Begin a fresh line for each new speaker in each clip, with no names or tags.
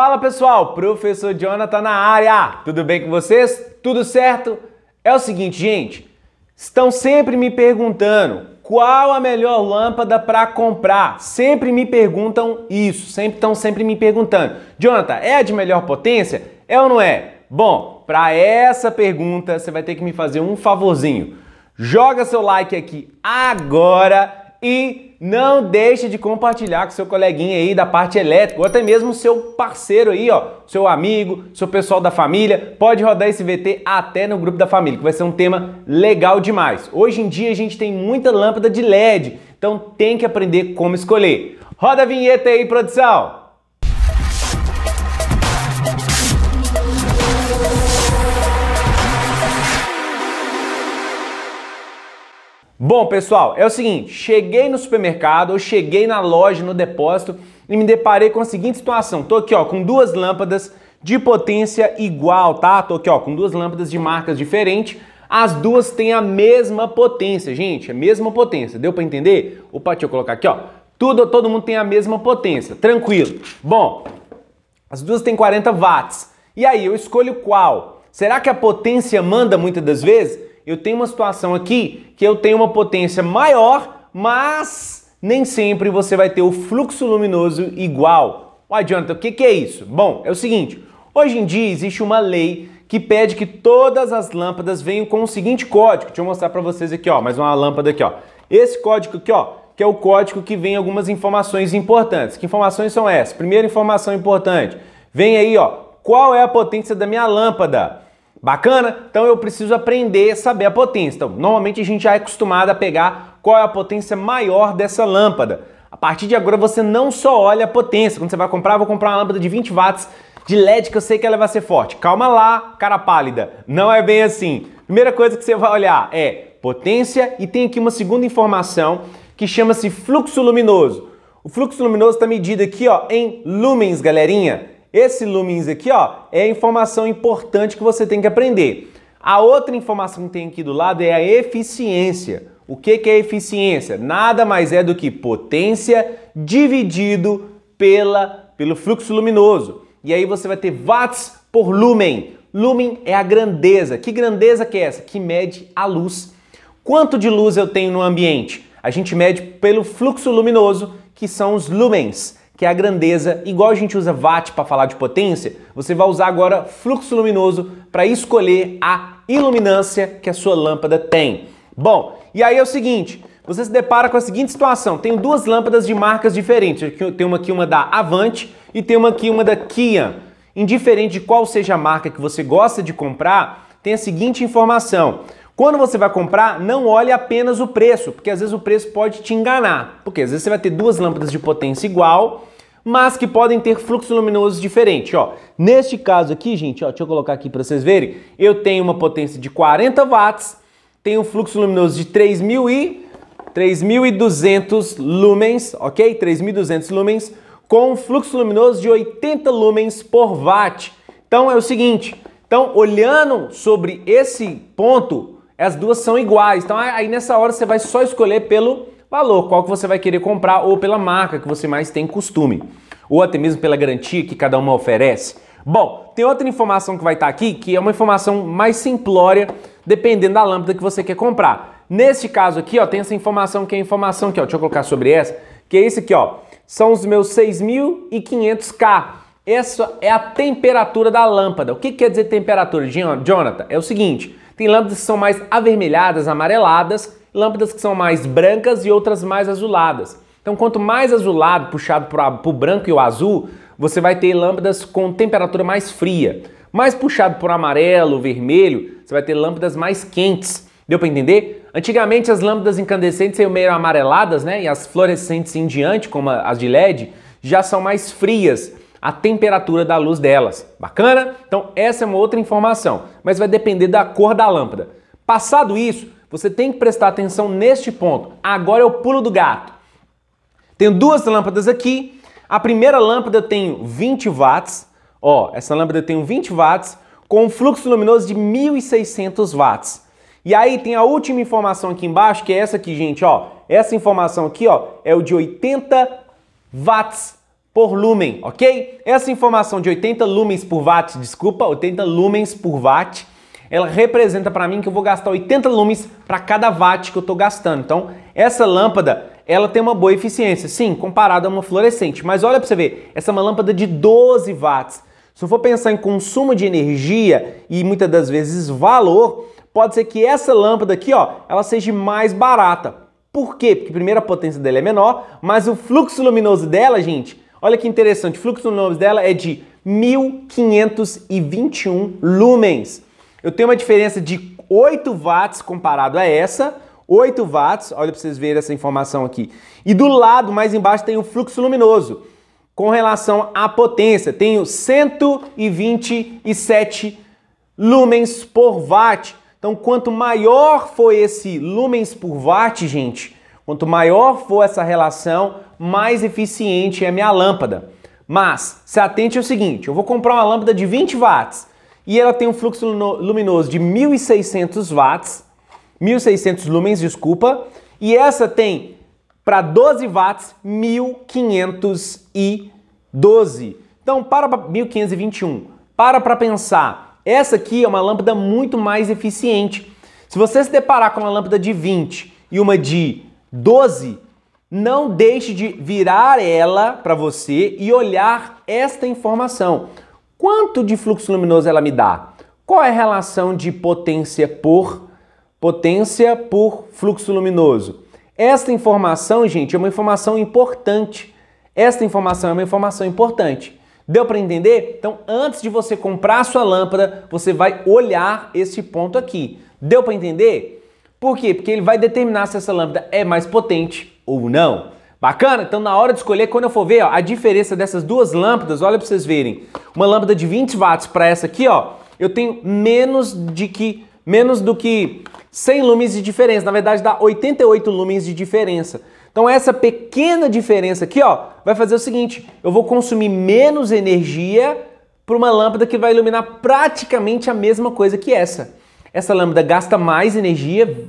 Fala pessoal, professor Jonathan na área. Tudo bem com vocês? Tudo certo? É o seguinte, gente, estão sempre me perguntando qual a melhor lâmpada para comprar. Sempre me perguntam isso, sempre estão sempre me perguntando. Jonathan, é a de melhor potência? É ou não é? Bom, para essa pergunta você vai ter que me fazer um favorzinho. Joga seu like aqui agora e não deixe de compartilhar com seu coleguinha aí da parte elétrica, ou até mesmo seu parceiro aí, ó, seu amigo, seu pessoal da família. Pode rodar esse VT até no grupo da família, que vai ser um tema legal demais. Hoje em dia a gente tem muita lâmpada de LED, então tem que aprender como escolher. Roda a vinheta aí, produção! Bom, pessoal, é o seguinte: cheguei no supermercado, eu cheguei na loja, no depósito e me deparei com a seguinte situação. Tô aqui, ó, com duas lâmpadas de potência igual, tá? Tô aqui, ó, com duas lâmpadas de marcas diferentes. As duas têm a mesma potência, gente, a mesma potência. Deu para entender? Opa, deixa eu colocar aqui, ó. Tudo, todo mundo tem a mesma potência, tranquilo. Bom, as duas têm 40 watts. E aí, eu escolho qual? Será que a potência manda muitas das vezes? Eu tenho uma situação aqui que eu tenho uma potência maior, mas nem sempre você vai ter o fluxo luminoso igual. Uai, Jonathan, o que, que é isso? Bom, é o seguinte: hoje em dia existe uma lei que pede que todas as lâmpadas venham com o seguinte código. Deixa eu mostrar para vocês aqui, ó, mais uma lâmpada aqui, ó. Esse código aqui, ó, que é o código que vem algumas informações importantes. Que informações são essas? Primeira informação importante, vem aí, ó, qual é a potência da minha lâmpada? Bacana? Então eu preciso aprender a saber a potência. Então, normalmente a gente já é acostumado a pegar qual é a potência maior dessa lâmpada. A partir de agora você não só olha a potência. Quando você vai comprar, vou comprar uma lâmpada de 20 watts de LED que eu sei que ela vai ser forte. Calma lá, cara pálida. Não é bem assim. Primeira coisa que você vai olhar é potência e tem aqui uma segunda informação que chama-se fluxo luminoso. O fluxo luminoso está medido aqui ó, em lumens, galerinha. Esse lumens aqui, ó, é a informação importante que você tem que aprender. A outra informação que tem aqui do lado é a eficiência. O que, que é eficiência? Nada mais é do que potência dividido pela, pelo fluxo luminoso. E aí você vai ter watts por lumen. Lumen é a grandeza. Que grandeza que é essa? Que mede a luz. Quanto de luz eu tenho no ambiente? A gente mede pelo fluxo luminoso, que são os lumens que é a grandeza, igual a gente usa watt para falar de potência, você vai usar agora fluxo luminoso para escolher a iluminância que a sua lâmpada tem. Bom, e aí é o seguinte, você se depara com a seguinte situação, tem duas lâmpadas de marcas diferentes, tem uma aqui uma da Avante e tem uma aqui uma da Kia. Indiferente de qual seja a marca que você gosta de comprar, tem a seguinte informação, quando você vai comprar, não olhe apenas o preço, porque às vezes o preço pode te enganar. Porque às vezes você vai ter duas lâmpadas de potência igual, mas que podem ter fluxo luminoso diferente, ó. Neste caso aqui, gente, ó, deixa eu colocar aqui para vocês verem, eu tenho uma potência de 40 watts, tenho um fluxo luminoso de 3000 e 3200 lumens, OK? 3200 lumens com um fluxo luminoso de 80 lumens por watt. Então é o seguinte, então olhando sobre esse ponto, as duas são iguais. Então aí nessa hora você vai só escolher pelo valor, qual que você vai querer comprar ou pela marca que você mais tem costume, ou até mesmo pela garantia que cada uma oferece. Bom, tem outra informação que vai estar tá aqui, que é uma informação mais simplória, dependendo da lâmpada que você quer comprar. Neste caso aqui, ó, tem essa informação que é a informação aqui, ó, deixa eu colocar sobre essa, que é esse aqui, ó. São os meus 6.500K. Essa é a temperatura da lâmpada. O que quer dizer temperatura, Jonathan? É o seguinte, tem lâmpadas que são mais avermelhadas, amareladas, lâmpadas que são mais brancas e outras mais azuladas. Então, quanto mais azulado, puxado para o branco e o azul, você vai ter lâmpadas com temperatura mais fria. Mais puxado por amarelo, vermelho, você vai ter lâmpadas mais quentes. Deu para entender? Antigamente as lâmpadas incandescentes eram meio amareladas, né? E as fluorescentes em diante, como as de LED, já são mais frias a temperatura da luz delas. Bacana? Então essa é uma outra informação, mas vai depender da cor da lâmpada. Passado isso, você tem que prestar atenção neste ponto. Agora é o pulo do gato. Tenho duas lâmpadas aqui. A primeira lâmpada tem 20 watts. Ó, essa lâmpada tem 20 watts com um fluxo luminoso de 1600 watts. E aí tem a última informação aqui embaixo, que é essa aqui, gente, ó. Essa informação aqui, ó, é o de 80 watts por lumen, ok? Essa informação de 80 lumens por watt, desculpa, 80 lumens por watt, ela representa para mim que eu vou gastar 80 lumens para cada watt que eu estou gastando. Então, essa lâmpada, ela tem uma boa eficiência, sim, comparada a uma fluorescente. Mas olha para você ver, essa é uma lâmpada de 12 watts. Se eu for pensar em consumo de energia e muitas das vezes valor, pode ser que essa lâmpada aqui, ó, ela seja mais barata. Por quê? Porque primeiro a potência dela é menor, mas o fluxo luminoso dela, gente, Olha que interessante, o fluxo luminoso dela é de 1521 lumens. Eu tenho uma diferença de 8 watts comparado a essa, 8 watts, olha para vocês verem essa informação aqui. E do lado, mais embaixo, tem o fluxo luminoso. Com relação à potência, tenho 127 lumens por watt. Então, quanto maior for esse lumens por watt, gente, quanto maior for essa relação, mais eficiente é a minha lâmpada. Mas se atente ao seguinte: eu vou comprar uma lâmpada de 20 watts e ela tem um fluxo luminoso de 1600 watts, 1600 lumens, desculpa, e essa tem para 12 watts 1512. Então para 1521. Para para pensar. Essa aqui é uma lâmpada muito mais eficiente. Se você se deparar com uma lâmpada de 20 e uma de 12, não deixe de virar ela para você e olhar esta informação. Quanto de fluxo luminoso ela me dá? Qual é a relação de potência por potência por fluxo luminoso? Esta informação, gente, é uma informação importante. Esta informação é uma informação importante. Deu para entender? Então, antes de você comprar a sua lâmpada, você vai olhar esse ponto aqui. Deu para entender? Por quê? Porque ele vai determinar se essa lâmpada é mais potente ou não. Bacana? Então na hora de escolher, quando eu for ver ó, a diferença dessas duas lâmpadas, olha para vocês verem. Uma lâmpada de 20 watts para essa aqui, ó, eu tenho menos de que menos do que 100 lumens de diferença. Na verdade dá 88 lumens de diferença. Então essa pequena diferença aqui, ó, vai fazer o seguinte, eu vou consumir menos energia para uma lâmpada que vai iluminar praticamente a mesma coisa que essa essa lâmpada gasta mais energia,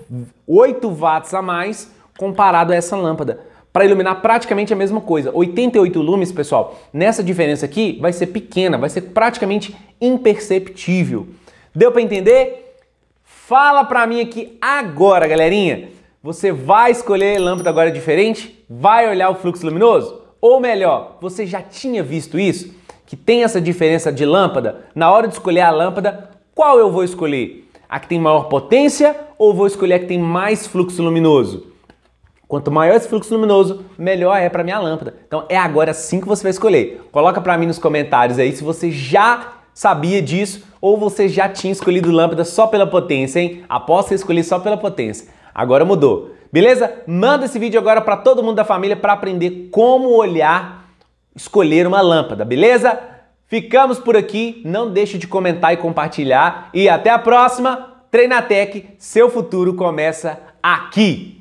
8 watts a mais, comparado a essa lâmpada. Para iluminar praticamente a mesma coisa, 88 lumes, pessoal, nessa diferença aqui vai ser pequena, vai ser praticamente imperceptível. Deu para entender? Fala para mim aqui agora, galerinha. Você vai escolher lâmpada agora diferente? Vai olhar o fluxo luminoso? Ou melhor, você já tinha visto isso? Que tem essa diferença de lâmpada? Na hora de escolher a lâmpada, qual eu vou escolher? a que tem maior potência ou vou escolher a que tem mais fluxo luminoso? Quanto maior esse fluxo luminoso, melhor é para minha lâmpada. Então é agora sim que você vai escolher. Coloca para mim nos comentários aí se você já sabia disso ou você já tinha escolhido lâmpada só pela potência, hein? Aposta escolher só pela potência. Agora mudou. Beleza? Manda esse vídeo agora para todo mundo da família para aprender como olhar, escolher uma lâmpada, beleza? Ficamos por aqui, não deixe de comentar e compartilhar e até a próxima. Treinatec, seu futuro começa aqui.